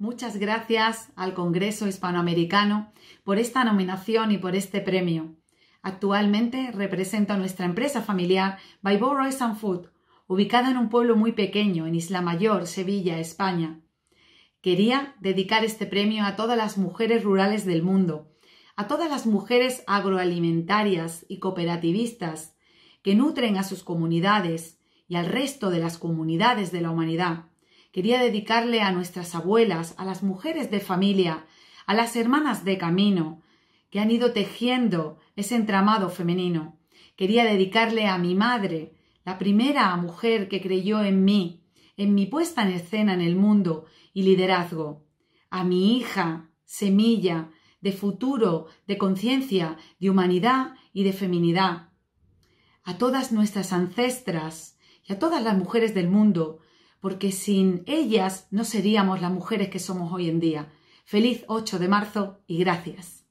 Muchas gracias al Congreso Hispanoamericano por esta nominación y por este premio. Actualmente represento a nuestra empresa familiar Vibo Food, ubicada en un pueblo muy pequeño, en Isla Mayor, Sevilla, España. Quería dedicar este premio a todas las mujeres rurales del mundo, a todas las mujeres agroalimentarias y cooperativistas que nutren a sus comunidades y al resto de las comunidades de la humanidad Quería dedicarle a nuestras abuelas, a las mujeres de familia, a las hermanas de camino, que han ido tejiendo ese entramado femenino. Quería dedicarle a mi madre, la primera mujer que creyó en mí, en mi puesta en escena en el mundo y liderazgo, a mi hija, semilla, de futuro, de conciencia, de humanidad y de feminidad, a todas nuestras ancestras y a todas las mujeres del mundo porque sin ellas no seríamos las mujeres que somos hoy en día. Feliz 8 de marzo y gracias.